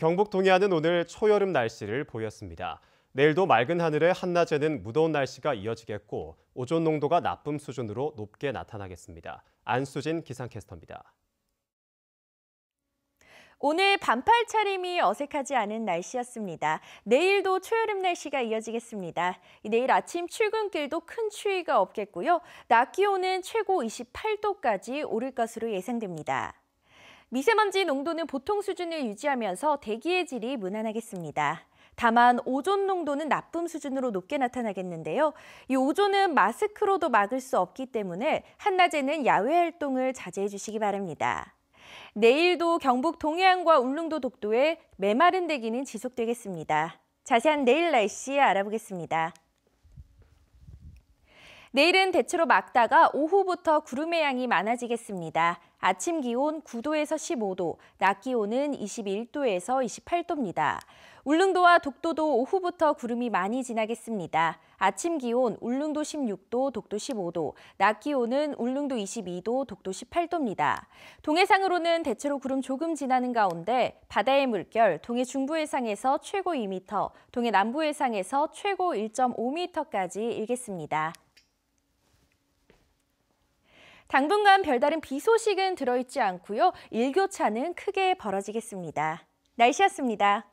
경북 동해안은 오늘 초여름 날씨를 보였습니다. 내일도 맑은 하늘에 한낮에는 무더운 날씨가 이어지겠고 오존 농도가 나쁨 수준으로 높게 나타나겠습니다. 안수진 기상캐스터입니다. 오늘 반팔 차림이 어색하지 않은 날씨였습니다. 내일도 초여름 날씨가 이어지겠습니다. 내일 아침 출근길도 큰 추위가 없겠고요. 낮 기온은 최고 28도까지 오를 것으로 예상됩니다. 미세먼지 농도는 보통 수준을 유지하면서 대기의 질이 무난하겠습니다. 다만 오존 농도는 나쁨 수준으로 높게 나타나겠는데요. 이 오존은 마스크로도 막을 수 없기 때문에 한낮에는 야외 활동을 자제해 주시기 바랍니다. 내일도 경북 동해안과 울릉도 독도에 메마른 대기는 지속되겠습니다. 자세한 내일 날씨 알아보겠습니다. 내일은 대체로 맑다가 오후부터 구름의 양이 많아지겠습니다. 아침 기온 9도에서 15도, 낮 기온은 21도에서 28도입니다. 울릉도와 독도도 오후부터 구름이 많이 지나겠습니다. 아침 기온 울릉도 16도, 독도 15도, 낮 기온은 울릉도 22도, 독도 18도입니다. 동해상으로는 대체로 구름 조금 지나는 가운데 바다의 물결 동해 중부 해상에서 최고 2m, 동해 남부 해상에서 최고 1.5m까지 일겠습니다. 당분간 별다른 비 소식은 들어있지 않고요. 일교차는 크게 벌어지겠습니다. 날씨였습니다.